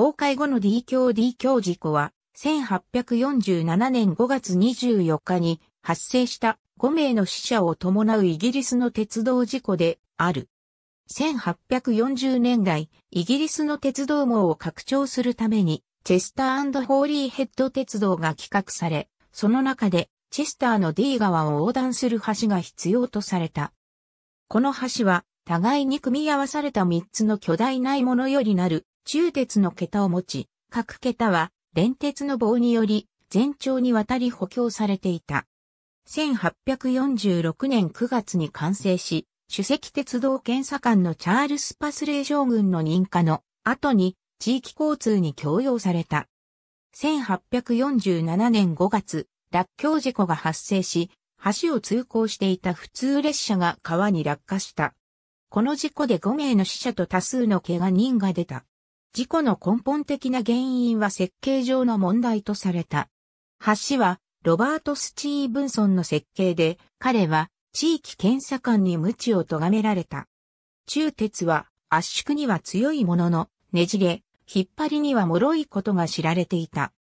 崩壊後の D 橋 D 橋事故は、1847年5月24日に発生した5名の死者を伴うイギリスの鉄道事故である。1840年代、イギリスの鉄道網を拡張するために、チェスターホーリーヘッド鉄道が企画され、その中で、チェスターの D 川を横断する橋が必要とされた。この橋は、互いに組み合わされた3つの巨大なものよりなる中鉄の桁を持ち、各桁は電鉄の棒により全長にわたり補強されていた。1846年9月に完成し、主席鉄道検査官のチャールス・パスレー将軍の認可の後に地域交通に供用された。1847年5月、落橋事故が発生し、橋を通行していた普通列車が川に落下した。この事故で5名の死者と多数の怪我人が出た。事故の根本的な原因は設計上の問題とされた。橋はロバート・スチーブンソンの設計で、彼は地域検査官に無知を咎められた。中鉄は圧縮には強いものの、ねじれ、引っ張りには脆いことが知られていた。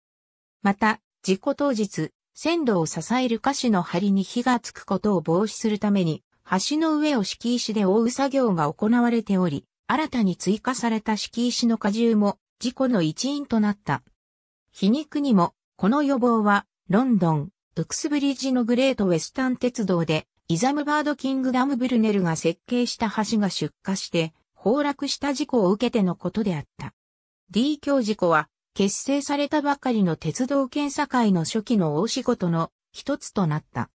また、事故当日、線路を支える箇所の梁に火がつくことを防止するために、橋の上を敷石で覆う作業が行われており、新たに追加された敷石の荷重も事故の一因となった。皮肉にも、この予防は、ロンドン、ウクスブリッジのグレートウェスタン鉄道で、イザムバードキングダムブルネルが設計した橋が出火して、崩落した事故を受けてのことであった。D 橋事故は、結成されたばかりの鉄道検査会の初期の大仕事の一つとなった。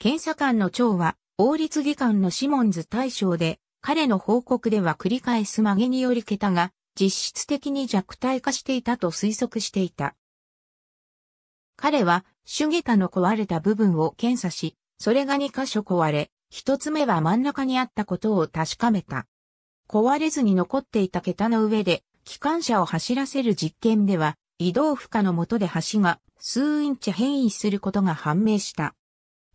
検査官の長は、王立技官のシモンズ大将で、彼の報告では繰り返す曲げにより桁が実質的に弱体化していたと推測していた。彼は主下の壊れた部分を検査し、それが2箇所壊れ、1つ目は真ん中にあったことを確かめた。壊れずに残っていた桁の上で、機関車を走らせる実験では、移動負荷の下で橋が数インチ変異することが判明した。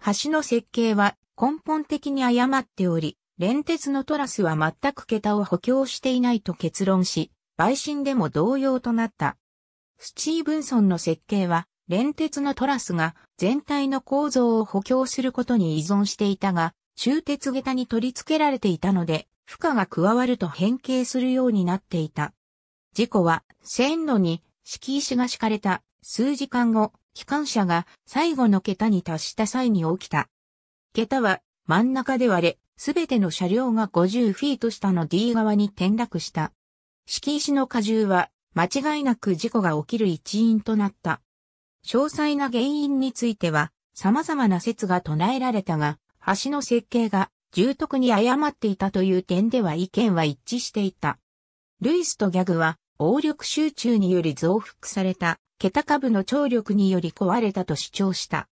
橋の設計は根本的に誤っており、連鉄のトラスは全く桁を補強していないと結論し、陪審でも同様となった。スチーブンソンの設計は、連鉄のトラスが全体の構造を補強することに依存していたが、中鉄下に取り付けられていたので、負荷が加わると変形するようになっていた。事故は、線路に敷石が敷かれた数時間後、機関車が最後の桁に達した際に起きた。桁は真ん中で割れ、すべての車両が50フィート下の D 側に転落した。敷石の荷重は間違いなく事故が起きる一因となった。詳細な原因については様々な説が唱えられたが、橋の設計が重篤に誤っていたという点では意見は一致していた。ルイスとギャグは、応力集中により増幅された、桁株の張力により壊れたと主張した。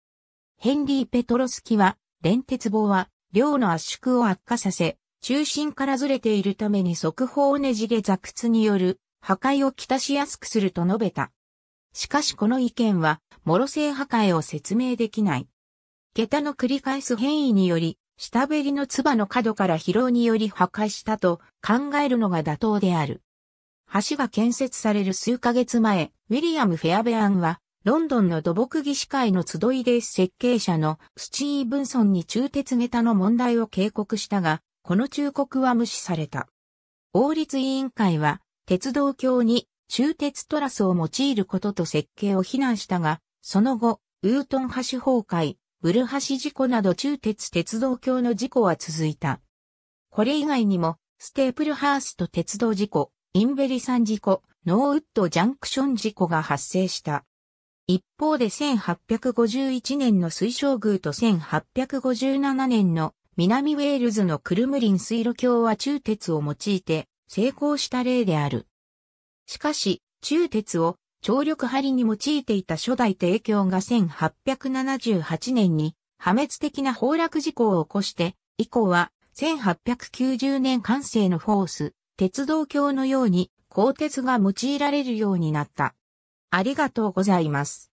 ヘンリー・ペトロスキは、連鉄棒は、量の圧縮を悪化させ、中心からずれているために速報をねじれ雑屈による破壊をきたしやすくすると述べた。しかしこの意見は、モロ性破壊を説明できない。桁の繰り返す変異により、下べりの唾の角から疲労により破壊したと考えるのが妥当である。橋が建設される数ヶ月前、ウィリアム・フェアベアンは、ロンドンの土木技師会の集いで設計者のスチーブンソンに中鉄下駄の問題を警告したが、この忠告は無視された。王立委員会は、鉄道橋に中鉄トラスを用いることと設計を非難したが、その後、ウートン橋崩壊、ブル橋事故など中鉄鉄道橋の事故は続いた。これ以外にも、ステープルハースト鉄道事故、インベリ山事故、ノーウッドジャンクション事故が発生した。一方で1851年の水晶宮と1857年の南ウェールズのクルムリン水路橋は中鉄を用いて成功した例である。しかし、中鉄を張力針に用いていた初代帝京が1878年に破滅的な崩落事故を起こして、以降は1890年完成のフォース、鉄道橋のように鋼鉄が用いられるようになった。ありがとうございます。